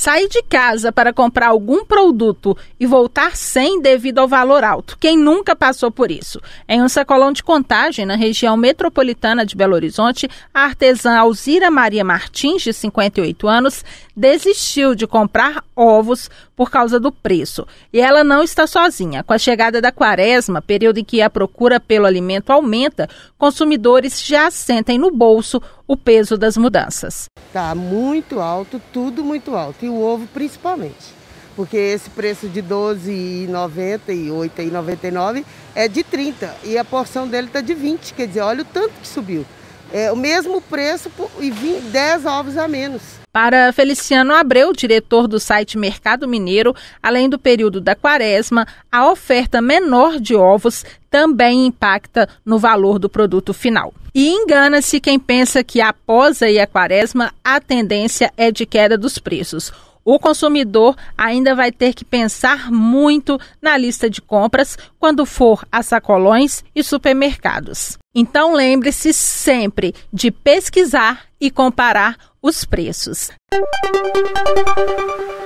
Sair de casa para comprar algum produto e voltar sem devido ao valor alto. Quem nunca passou por isso? Em um sacolão de contagem na região metropolitana de Belo Horizonte, a artesã Alzira Maria Martins, de 58 anos, desistiu de comprar ovos por causa do preço. E ela não está sozinha. Com a chegada da quaresma, período em que a procura pelo alimento aumenta, consumidores já sentem no bolso o peso das mudanças. está muito alto, tudo muito alto, e o ovo principalmente. Porque esse preço de 12,90 e 8,99 é de 30 e a porção dele está de 20, quer dizer, olha o tanto que subiu é, o mesmo preço e 20, 10 ovos a menos. Para Feliciano Abreu, diretor do site Mercado Mineiro, além do período da quaresma, a oferta menor de ovos também impacta no valor do produto final. E engana-se quem pensa que após aí a quaresma, a tendência é de queda dos preços. O consumidor ainda vai ter que pensar muito na lista de compras quando for a sacolões e supermercados. Então lembre-se sempre de pesquisar e comparar os preços. Música